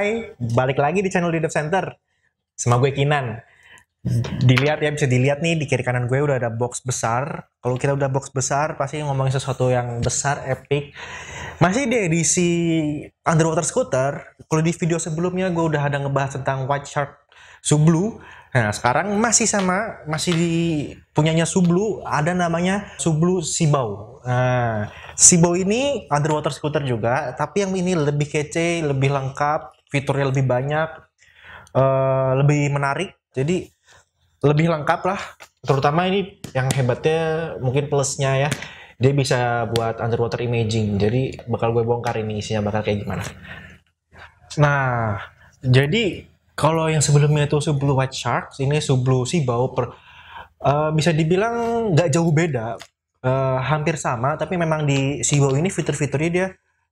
Hai, balik lagi di channel Leader Center sama gue Kinan. Dilihat ya bisa dilihat nih di kiri kanan gue udah ada box besar. Kalau kita udah box besar pasti ngomongin sesuatu yang besar, epic. Masih di edisi Underwater Scooter. Kalau di video sebelumnya gue udah ada ngebahas tentang White Shark Sublu. Nah sekarang masih sama, masih di punyanya Sublu, ada namanya Sublu Sibau. Nah, Sibau ini underwater scooter juga, tapi yang ini lebih kece, lebih lengkap, fiturnya lebih banyak, uh, lebih menarik. Jadi lebih lengkap lah. Terutama ini yang hebatnya mungkin plusnya ya, dia bisa buat underwater imaging. Jadi bakal gue bongkar ini isinya bakal kayak gimana. Nah, jadi kalau yang sebelumnya itu Sublu White Shark, ini Sublu bau per uh, bisa dibilang nggak jauh beda, uh, hampir sama. Tapi memang di Siwo ini fitur-fiturnya dia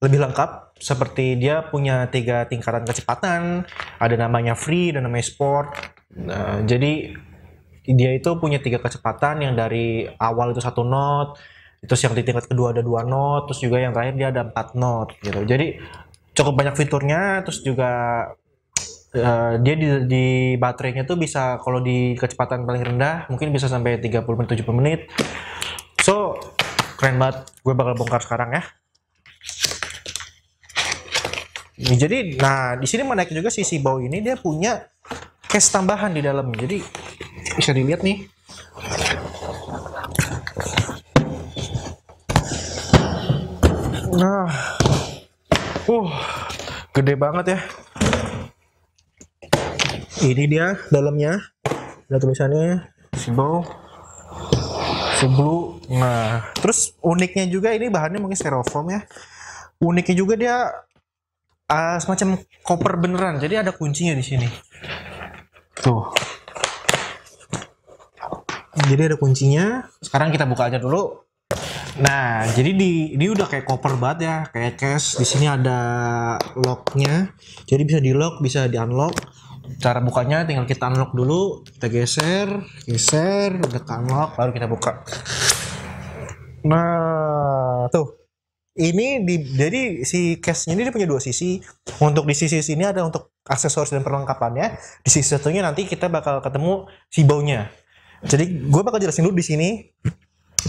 lebih lengkap seperti dia punya tiga tingkatan kecepatan ada namanya free dan namanya sport nah, jadi dia itu punya tiga kecepatan yang dari awal itu satu knot terus yang di tingkat kedua ada dua knot terus juga yang terakhir dia ada empat knot gitu jadi cukup banyak fiturnya terus juga uh, dia di, di baterainya tuh bisa kalau di kecepatan paling rendah mungkin bisa sampai 30 menit 70 menit so keren banget gue bakal bongkar sekarang ya Iya. jadi nah di sini menaik juga sisi bau ini dia punya case tambahan di dalam jadi bisa dilihat nih nah uh gede banget ya ini dia dalamnya ada tulisannya Sibau blue. nah terus uniknya juga ini bahannya mungkin styrofoam ya uniknya juga dia uh, semacam koper beneran. Jadi ada kuncinya di sini. Tuh. Jadi ada kuncinya. Sekarang kita buka aja dulu. Nah, jadi di ini udah kayak koper banget ya, kayak case. Di sini ada locknya. Jadi bisa di lock, bisa di unlock. Cara bukanya tinggal kita unlock dulu, kita geser, geser, udah unlock, baru kita buka. Nah, tuh ini di, jadi si case ini dia punya dua sisi. Untuk di sisi sini ada untuk aksesoris dan perlengkapannya. Di sisi satunya nanti kita bakal ketemu si baunya. Jadi gue bakal jelasin dulu di sini.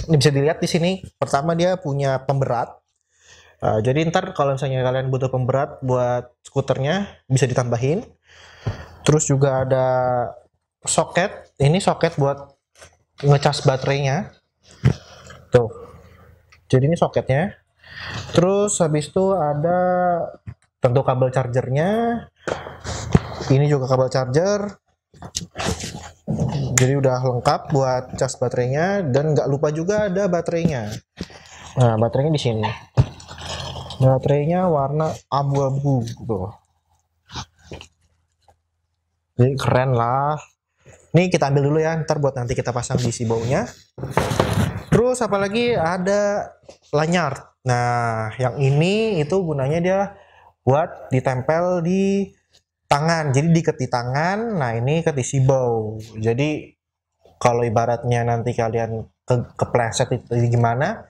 Ini bisa dilihat di sini. Pertama dia punya pemberat. Uh, jadi ntar kalau misalnya kalian butuh pemberat buat skuternya bisa ditambahin. Terus juga ada soket. Ini soket buat ngecas baterainya. Tuh. Jadi ini soketnya terus habis itu ada tentu kabel chargernya ini juga kabel charger jadi udah lengkap buat cas baterainya dan nggak lupa juga ada baterainya nah baterainya di sini baterainya warna abu-abu tuh gitu. jadi keren lah ini kita ambil dulu ya ntar buat nanti kita pasang di si baunya terus apalagi ada lanyard Nah, yang ini itu gunanya dia buat ditempel di tangan. Jadi diikat di tangan, nah ini keti di sibau. Jadi kalau ibaratnya nanti kalian ke kepleset itu gimana,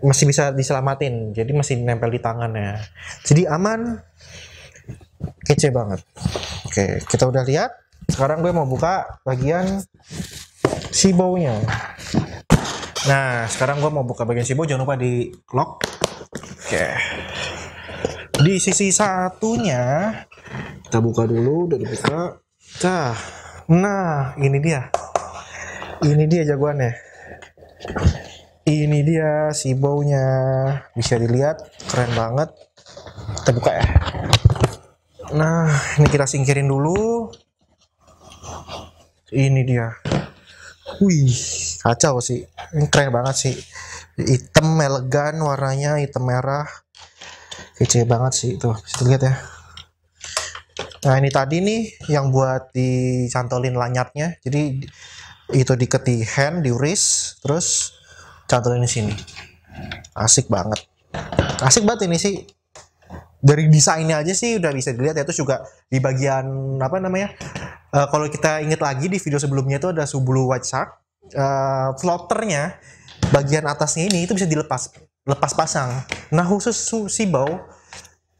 masih bisa diselamatin. Jadi masih nempel di tangannya. Jadi aman, kece banget. Oke, kita udah lihat. Sekarang gue mau buka bagian nya Nah, sekarang gue mau buka bagian sibo. Jangan lupa di lock. Oke. Di sisi satunya kita buka dulu. Udah dibuka. Nah, nah ini dia. Ini dia jagoannya. Ini dia si baunya. Bisa dilihat, keren banget. Kita buka ya. Nah, ini kita singkirin dulu. Ini dia. Wih, kacau sih. Keren banget sih. Hitam elegan warnanya, hitam merah. Kece banget sih itu. Bisa lihat ya. Nah, ini tadi nih yang buat dicantolin lanyardnya. Jadi itu diket di hand, di wrist, terus cantolin di sini. Asik banget. Asik banget ini sih dari desainnya aja sih udah bisa dilihat ya terus juga di bagian apa namanya Uh, kalau kita ingat lagi di video sebelumnya itu ada Subulu White Shark. Uh, floaternya bagian atasnya ini itu bisa dilepas, lepas pasang. Nah khusus Sibau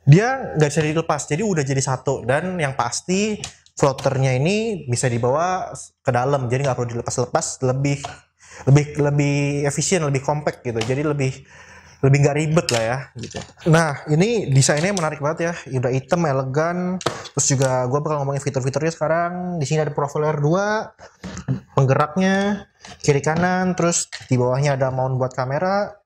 dia nggak bisa dilepas, jadi udah jadi satu dan yang pasti floaternya ini bisa dibawa ke dalam, jadi nggak perlu dilepas-lepas, lebih lebih lebih efisien, lebih kompak gitu. Jadi lebih lebih nggak ribet lah ya gitu. Nah ini desainnya menarik banget ya, udah item elegan, terus juga gue bakal ngomongin fitur-fiturnya sekarang. Di sini ada profiler 2, penggeraknya kiri kanan, terus di bawahnya ada mount buat kamera,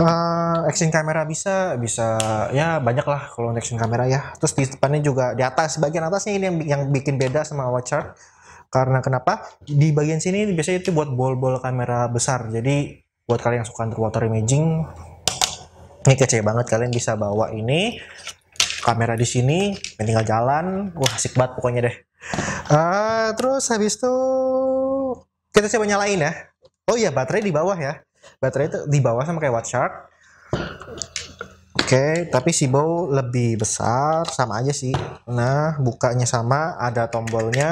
uh, action kamera bisa, bisa ya banyak lah kalau action kamera ya. Terus di depannya juga di atas bagian atasnya ini yang yang bikin beda sama Watcher Karena kenapa? Di bagian sini biasanya itu buat bol-bol kamera besar. Jadi buat kalian yang suka underwater imaging ini kece banget kalian bisa bawa ini kamera di sini tinggal jalan wah asik banget pokoknya deh uh, terus habis itu kita coba nyalain ya oh iya baterai di bawah ya baterai itu di bawah sama kayak Watch Shark oke okay, tapi si bow lebih besar sama aja sih nah bukanya sama ada tombolnya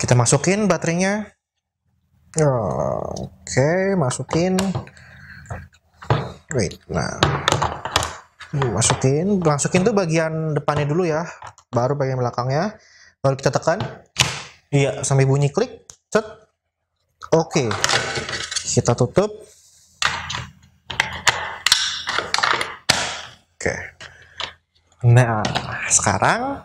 kita masukin baterainya oke masukin wait nah hmm, masukin masukin tuh bagian depannya dulu ya baru bagian belakangnya baru kita tekan iya sampai bunyi klik cet oke kita tutup oke nah sekarang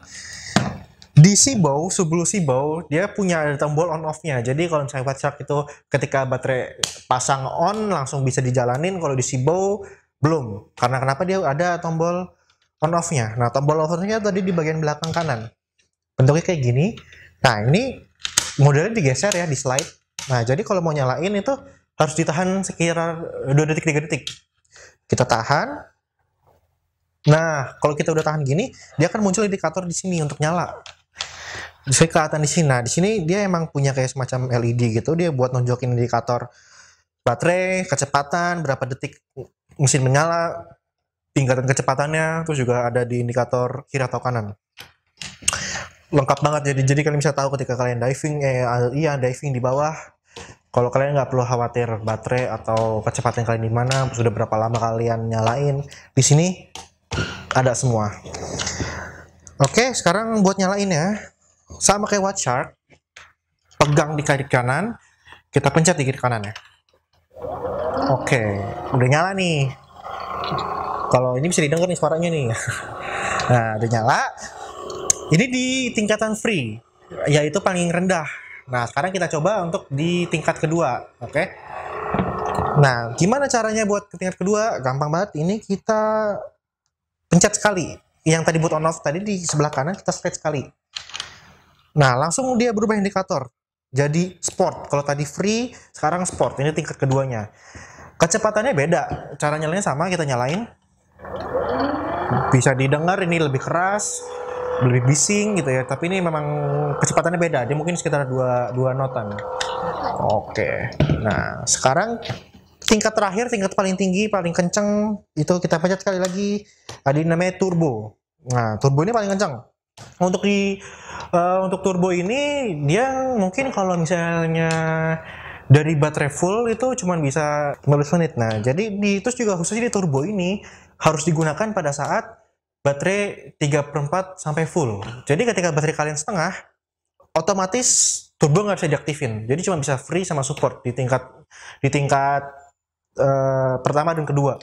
di Sibau sebelum Sibau dia punya tombol on off-nya. Jadi kalau misalnya Shark itu ketika baterai pasang on langsung bisa dijalanin. Kalau di Sibau belum. Karena kenapa dia ada tombol on off-nya. Nah, tombol on off-nya tadi di bagian belakang kanan. Bentuknya kayak gini. Nah, ini modelnya digeser ya di slide. Nah, jadi kalau mau nyalain itu harus ditahan sekitar 2 detik 3 detik. Kita tahan, Nah, kalau kita udah tahan gini, dia akan muncul indikator di sini untuk nyala. Jadi kelihatan di sini. Nah, di sini dia emang punya kayak semacam LED gitu, dia buat nonjokin indikator baterai, kecepatan, berapa detik mesin menyala, tingkatan kecepatannya, terus juga ada di indikator kiri atau kanan. Lengkap banget jadi jadi kalian bisa tahu ketika kalian diving eh iya diving di bawah kalau kalian nggak perlu khawatir baterai atau kecepatan kalian di mana, sudah berapa lama kalian nyalain. Di sini ada semua. Oke, sekarang buat nyalain ya sama kayak watch shark pegang di kiri kanan kita pencet di kiri kanannya oke okay. udah nyala nih kalau ini bisa didengar nih suaranya nih nah udah nyala ini di tingkatan free yaitu paling rendah nah sekarang kita coba untuk di tingkat kedua oke okay? Nah, gimana caranya buat ke tingkat kedua? Gampang banget. Ini kita pencet sekali. Yang tadi buat on off tadi di sebelah kanan kita slide sekali. Nah, langsung dia berubah indikator. Jadi sport. Kalau tadi free, sekarang sport. Ini tingkat keduanya. Kecepatannya beda. Cara nyalainnya sama, kita nyalain. Bisa didengar ini lebih keras, lebih bising gitu ya. Tapi ini memang kecepatannya beda. Dia mungkin sekitar dua, dua notan. Oke. Nah, sekarang tingkat terakhir, tingkat paling tinggi, paling kenceng, itu kita pencet sekali lagi. Ada namanya turbo. Nah, turbo ini paling kenceng untuk di uh, untuk turbo ini dia mungkin kalau misalnya dari baterai full itu cuma bisa 15 menit. Nah, jadi di terus juga khususnya di turbo ini harus digunakan pada saat baterai 3 per 4 sampai full. Jadi ketika baterai kalian setengah, otomatis turbo nggak bisa diaktifin. Jadi cuma bisa free sama support di tingkat di tingkat uh, pertama dan kedua.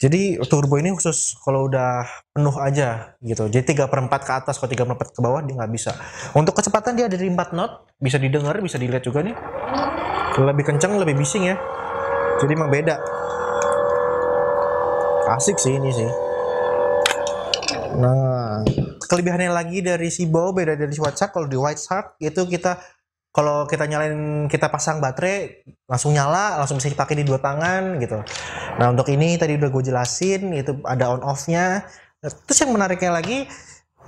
Jadi turbo ini khusus kalau udah penuh aja gitu. Jadi 3 per 4 ke atas, kalau 3 per 4 ke bawah dia nggak bisa. Untuk kecepatan dia ada di 4 knot, bisa didengar, bisa dilihat juga nih. Lebih kencang, lebih bising ya. Jadi emang beda. Asik sih ini sih. Nah, kelebihannya lagi dari si Bow beda dari si White Kalau di White Shark itu kita kalau kita nyalain kita pasang baterai langsung nyala langsung bisa dipakai di dua tangan gitu nah untuk ini tadi udah gue jelasin itu ada on off nya terus yang menariknya lagi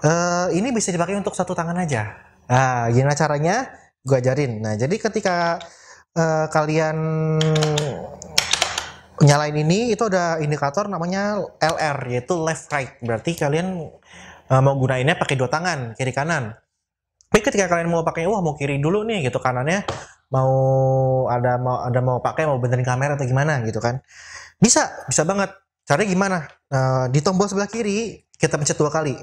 uh, ini bisa dipakai untuk satu tangan aja nah gimana caranya gue ajarin nah jadi ketika uh, kalian nyalain ini itu ada indikator namanya LR yaitu left right berarti kalian uh, mau gunainnya pakai dua tangan kiri kanan tapi ketika kalian mau pakai wah mau kiri dulu nih gitu kanannya mau ada mau ada mau pakai mau benerin kamera atau gimana gitu kan. Bisa, bisa banget. Caranya gimana? Nah, di tombol sebelah kiri kita pencet dua kali.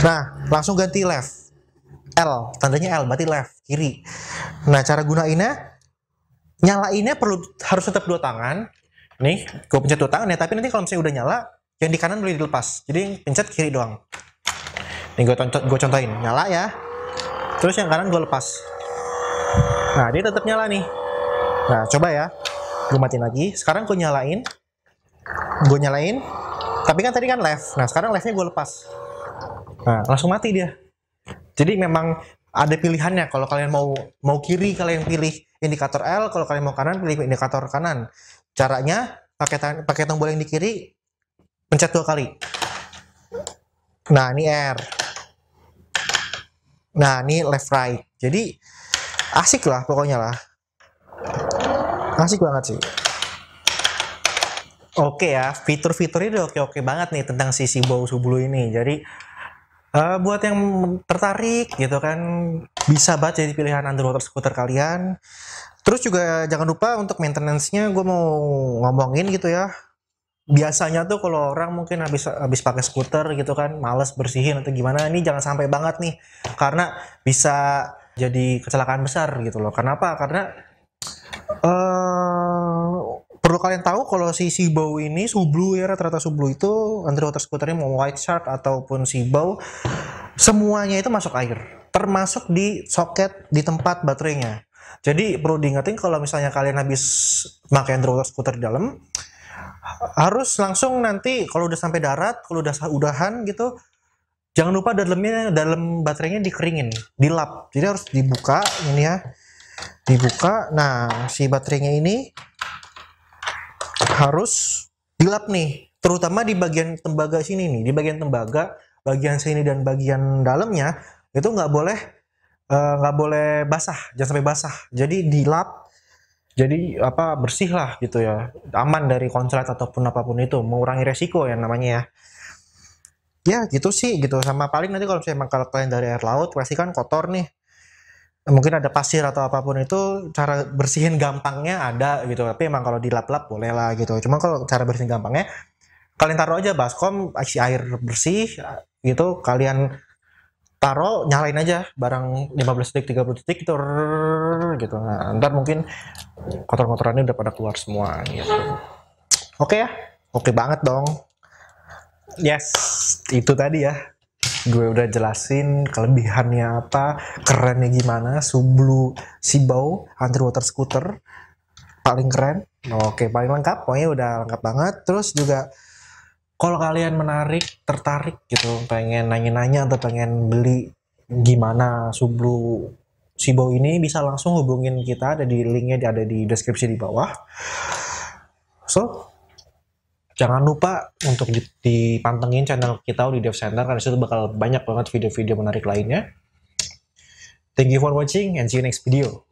Nah, langsung ganti left. L, tandanya L berarti left, kiri. Nah, cara gunainnya nyalainnya perlu harus tetap dua tangan. Nih, gue pencet dua tangan ya, tapi nanti kalau misalnya udah nyala, yang di kanan boleh dilepas. Jadi pencet kiri doang nih gue contoh gue contohin nyala ya terus yang kanan gue lepas nah dia tetap nyala nih nah coba ya gue matiin lagi sekarang gue nyalain gue nyalain tapi kan tadi kan left nah sekarang leftnya gue lepas nah langsung mati dia jadi memang ada pilihannya kalau kalian mau mau kiri kalian pilih indikator L kalau kalian mau kanan pilih indikator kanan caranya pakai pakai tombol yang di kiri pencet dua kali Nah, ini R. Nah, ini left right. Jadi asik lah pokoknya lah. Asik banget sih. Oke ya, fitur-fiturnya udah oke-oke banget nih tentang si bau Sublu ini. Jadi uh, buat yang tertarik gitu kan bisa banget jadi pilihan underwater scooter kalian. Terus juga jangan lupa untuk maintenance-nya gue mau ngomongin gitu ya biasanya tuh kalau orang mungkin habis habis pakai skuter gitu kan males bersihin atau gimana ini jangan sampai banget nih karena bisa jadi kecelakaan besar gitu loh kenapa karena uh, perlu kalian tahu kalau si Sibau ini Sublu ya rata-rata Sublu itu underwater skuternya mau White Shark ataupun Sibau semuanya itu masuk air termasuk di soket di tempat baterainya jadi perlu diingetin kalau misalnya kalian habis pakai underwater skuter di dalam harus langsung nanti kalau udah sampai darat, kalau udah udahan gitu, jangan lupa dalamnya dalam baterainya dikeringin, dilap. Jadi harus dibuka ini ya. Dibuka. Nah, si baterainya ini harus dilap nih, terutama di bagian tembaga sini nih, di bagian tembaga, bagian sini dan bagian dalamnya itu nggak boleh eh, nggak uh, boleh basah, jangan sampai basah. Jadi dilap jadi apa bersih lah gitu ya aman dari konslet ataupun apapun itu mengurangi resiko yang namanya ya ya gitu sih gitu sama paling nanti kalau misalnya kalau kalian dari air laut pasti kan kotor nih mungkin ada pasir atau apapun itu cara bersihin gampangnya ada gitu tapi emang kalau dilap-lap boleh lah gitu cuma kalau cara bersihin gampangnya kalian taruh aja baskom isi air bersih gitu kalian taruh nyalain aja barang 15 detik 30 detik gitu gitu nah, ntar mungkin kotor-kotorannya udah pada keluar semua gitu oke ya oke banget dong yes itu tadi ya gue udah jelasin kelebihannya apa kerennya gimana Sublu Sibau underwater scooter paling keren oke paling lengkap pokoknya udah lengkap banget terus juga kalau kalian menarik tertarik gitu pengen nanya-nanya atau pengen beli gimana sublu Sibo ini bisa langsung hubungin kita ada di linknya ada di deskripsi di bawah so jangan lupa untuk dipantengin channel kita di Dev Center karena situ bakal banyak banget video-video menarik lainnya thank you for watching and see you next video